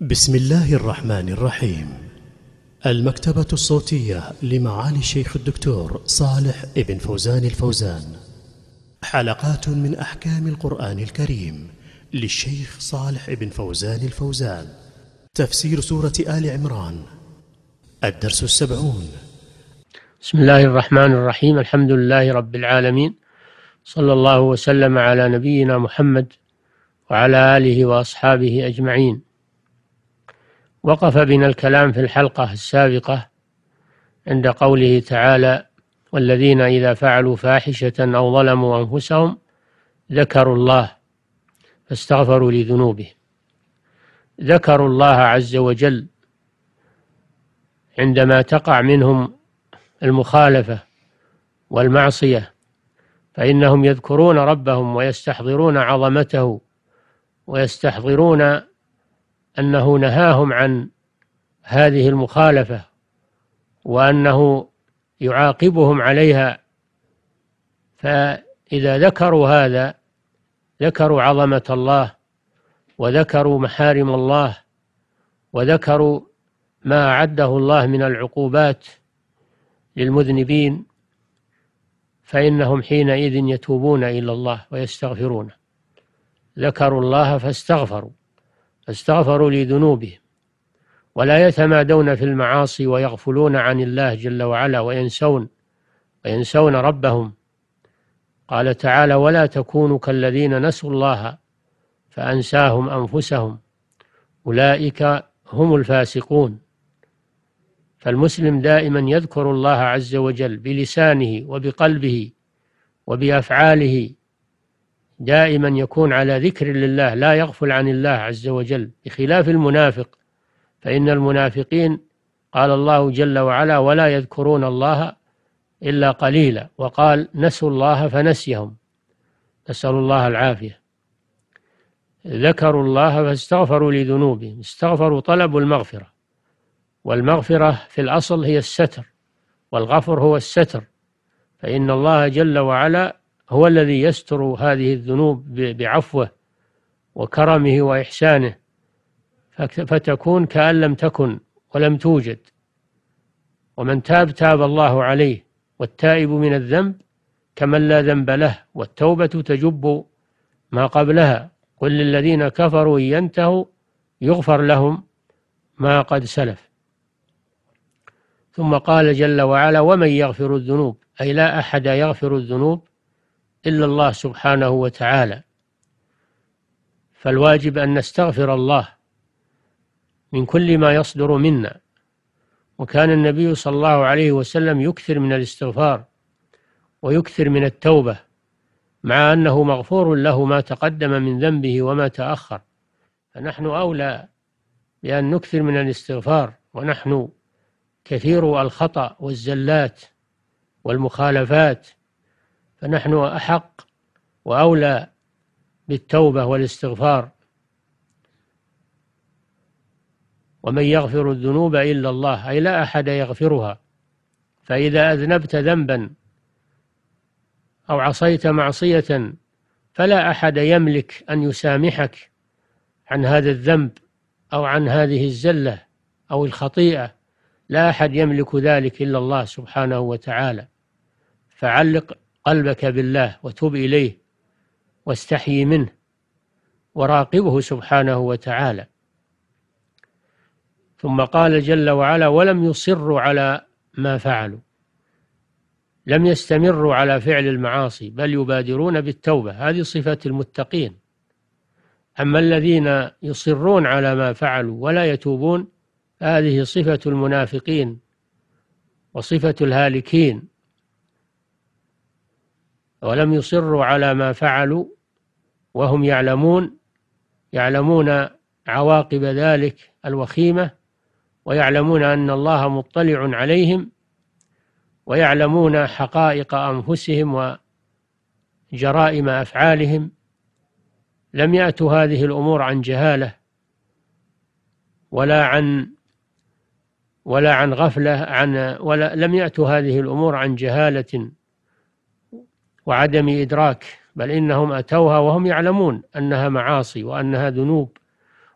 بسم الله الرحمن الرحيم المكتبة الصوتية لمعالي الشيخ الدكتور صالح ابن فوزان الفوزان حلقات من أحكام القرآن الكريم للشيخ صالح ابن فوزان الفوزان تفسير سورة آل عمران الدرس السبعون بسم الله الرحمن الرحيم الحمد لله رب العالمين صلى الله وسلم على نبينا محمد وعلى آله وأصحابه أجمعين وقف بنا الكلام في الحلقة السابقة عند قوله تعالى والذين إذا فعلوا فاحشة أو ظلموا أنفسهم ذكروا الله فاستغفروا لذنوبهم ذكروا الله عز وجل عندما تقع منهم المخالفة والمعصية فإنهم يذكرون ربهم ويستحضرون عظمته ويستحضرون أنه نهاهم عن هذه المخالفة وأنه يعاقبهم عليها فإذا ذكروا هذا ذكروا عظمة الله وذكروا محارم الله وذكروا ما أعده الله من العقوبات للمذنبين فإنهم حينئذ يتوبون إلى الله ويستغفرون ذكروا الله فاستغفروا فاستغفروا لذنوبهم ولا يتمادون في المعاصي ويغفلون عن الله جل وعلا وينسون وينسون ربهم قال تعالى ولا تكونوا كالذين نسوا الله فأنساهم أنفسهم أولئك هم الفاسقون فالمسلم دائما يذكر الله عز وجل بلسانه وبقلبه وبأفعاله دائما يكون على ذكر لله لا يغفل عن الله عز وجل بخلاف المنافق فإن المنافقين قال الله جل وعلا ولا يذكرون الله إلا قليلا وقال نسوا الله فنسيهم نسأل الله العافية ذكروا الله فاستغفروا لذنوبهم استغفروا طلبوا المغفرة والمغفرة في الأصل هي الستر والغفر هو الستر فإن الله جل وعلا هو الذي يستر هذه الذنوب بعفوه وكرمه وإحسانه فتكون كأن لم تكن ولم توجد ومن تاب تاب الله عليه والتائب من الذنب كمن لا ذنب له والتوبة تجب ما قبلها قل للذين كفروا إن ينتهوا يغفر لهم ما قد سلف ثم قال جل وعلا ومن يغفر الذنوب أي لا أحد يغفر الذنوب إلا الله سبحانه وتعالى فالواجب أن نستغفر الله من كل ما يصدر منا وكان النبي صلى الله عليه وسلم يكثر من الاستغفار ويكثر من التوبة مع أنه مغفور له ما تقدم من ذنبه وما تأخر فنحن أولى بأن نكثر من الاستغفار ونحن كثير الخطأ والزلات والمخالفات فنحن أحق وأولى بالتوبة والاستغفار ومن يغفر الذنوب إلا الله أي لا أحد يغفرها فإذا أذنبت ذنبا أو عصيت معصية فلا أحد يملك أن يسامحك عن هذا الذنب أو عن هذه الزلة أو الخطيئة لا أحد يملك ذلك إلا الله سبحانه وتعالى فعلق قلبك بالله وتب إليه واستحي منه وراقبه سبحانه وتعالى ثم قال جل وعلا ولم يصروا على ما فعلوا لم يستمروا على فعل المعاصي بل يبادرون بالتوبة هذه صفة المتقين أما الذين يصرون على ما فعلوا ولا يتوبون هذه صفة المنافقين وصفة الهالكين ولم يصروا على ما فعلوا وهم يعلمون يعلمون عواقب ذلك الوخيمة ويعلمون أن الله مطلع عليهم ويعلمون حقائق أنفسهم وجرائم أفعالهم لم يأتوا هذه الأمور عن جهالة ولا عن ولا عن غفلة عن ولا لم يأتوا هذه الأمور عن جهالة وعدم إدراك بل إنهم أتوها وهم يعلمون أنها معاصي وأنها ذنوب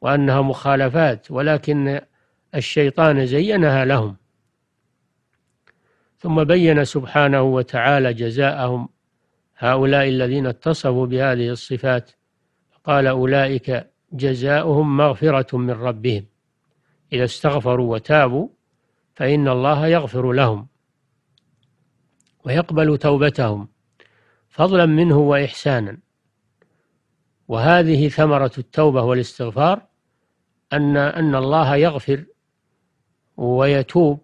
وأنها مخالفات ولكن الشيطان زينها لهم ثم بين سبحانه وتعالى جزاءهم هؤلاء الذين اتصفوا بهذه الصفات قال أولئك جزاؤهم مغفرة من ربهم إذا استغفروا وتابوا فإن الله يغفر لهم ويقبل توبتهم فضلا منه وإحسانا وهذه ثمرة التوبة والاستغفار أن أن الله يغفر ويتوب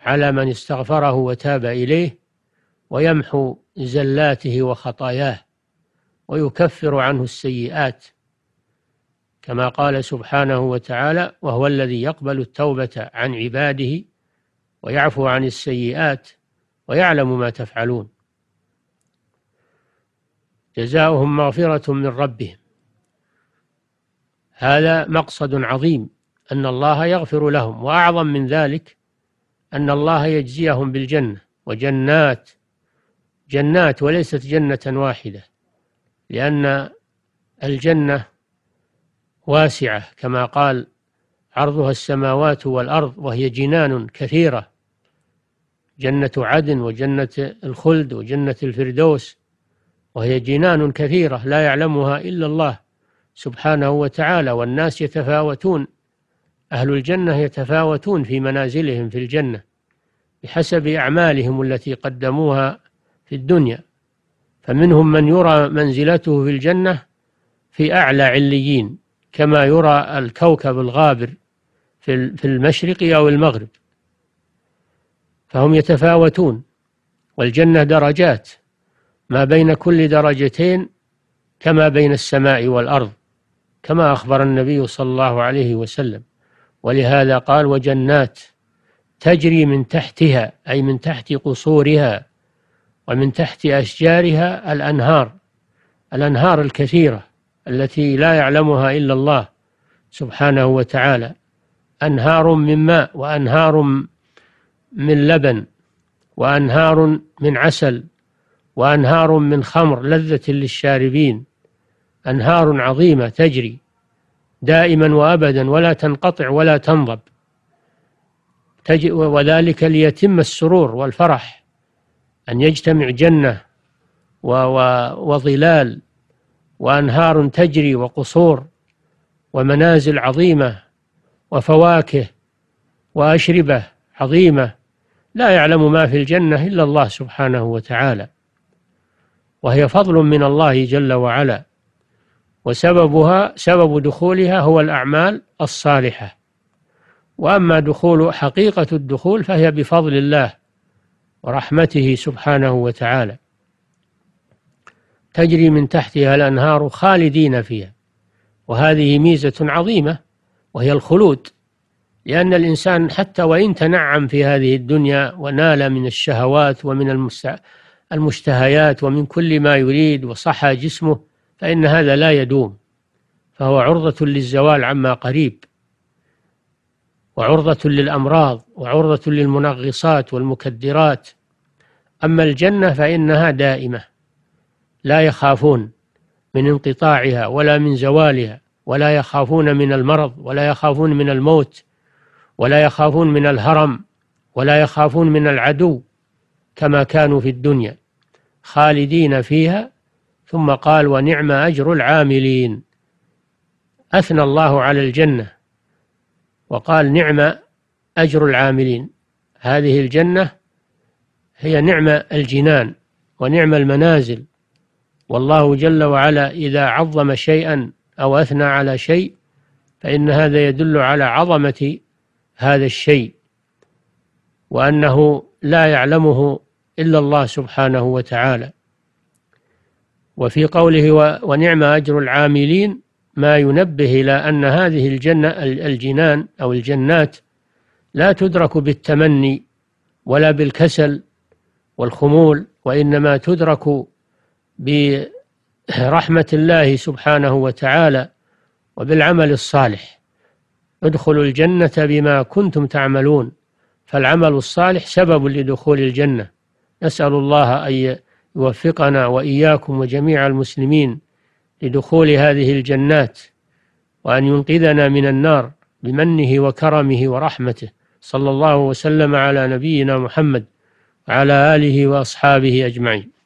على من استغفره وتاب إليه ويمحو زلاته وخطاياه ويكفر عنه السيئات كما قال سبحانه وتعالى وهو الذي يقبل التوبة عن عباده ويعفو عن السيئات ويعلم ما تفعلون جزاؤهم مغفرة من ربهم هذا مقصد عظيم أن الله يغفر لهم وأعظم من ذلك أن الله يجزيهم بالجنة وجنات جنات وليست جنة واحدة لأن الجنة واسعة كما قال عرضها السماوات والأرض وهي جنان كثيرة جنة عدن وجنة الخلد وجنة الفردوس وهي جنان كثيرة لا يعلمها إلا الله سبحانه وتعالى والناس يتفاوتون أهل الجنة يتفاوتون في منازلهم في الجنة بحسب أعمالهم التي قدموها في الدنيا فمنهم من يرى منزلته في الجنة في أعلى عليين كما يرى الكوكب الغابر في المشرق أو المغرب فهم يتفاوتون والجنة درجات ما بين كل درجتين كما بين السماء والأرض كما أخبر النبي صلى الله عليه وسلم ولهذا قال وجنات تجري من تحتها أي من تحت قصورها ومن تحت أشجارها الأنهار الأنهار الكثيرة التي لا يعلمها إلا الله سبحانه وتعالى أنهار من ماء وأنهار من لبن وأنهار من عسل وأنهار من خمر لذة للشاربين أنهار عظيمة تجري دائما وأبدا ولا تنقطع ولا تنضب وذلك ليتم السرور والفرح أن يجتمع جنة وظلال وأنهار تجري وقصور ومنازل عظيمة وفواكه وأشربة عظيمة لا يعلم ما في الجنة إلا الله سبحانه وتعالى وهي فضل من الله جل وعلا وسببها سبب دخولها هو الأعمال الصالحة وأما دخول حقيقة الدخول فهي بفضل الله ورحمته سبحانه وتعالى تجري من تحتها الأنهار خالدين فيها وهذه ميزة عظيمة وهي الخلود لأن الإنسان حتى وإن تنعم في هذه الدنيا ونال من الشهوات ومن المستعبد المشتهيات ومن كل ما يريد وصحى جسمه فإن هذا لا يدوم فهو عرضة للزوال عما قريب وعرضة للأمراض وعرضة للمنغصات والمكدرات أما الجنة فإنها دائمة لا يخافون من انقطاعها ولا من زوالها ولا يخافون من المرض ولا يخافون من الموت ولا يخافون من الهرم ولا يخافون من العدو كما كانوا في الدنيا خالدين فيها ثم قال ونعم أجر العاملين أثنى الله على الجنة وقال نعم أجر العاملين هذه الجنة هي نعم الجنان ونعم المنازل والله جل وعلا إذا عظم شيئا أو أثنى على شيء فإن هذا يدل على عظمة هذا الشيء وأنه لا يعلمه إلا الله سبحانه وتعالى وفي قوله ونعم أجر العاملين ما ينبه إلى أن هذه الجنة الجنان أو الجنات لا تدرك بالتمني ولا بالكسل والخمول وإنما تدرك برحمة الله سبحانه وتعالى وبالعمل الصالح ادخلوا الجنة بما كنتم تعملون فالعمل الصالح سبب لدخول الجنة نسأل الله أن يوفقنا وإياكم وجميع المسلمين لدخول هذه الجنات وأن ينقذنا من النار بمنه وكرمه ورحمته صلى الله وسلم على نبينا محمد وعلى آله وأصحابه أجمعين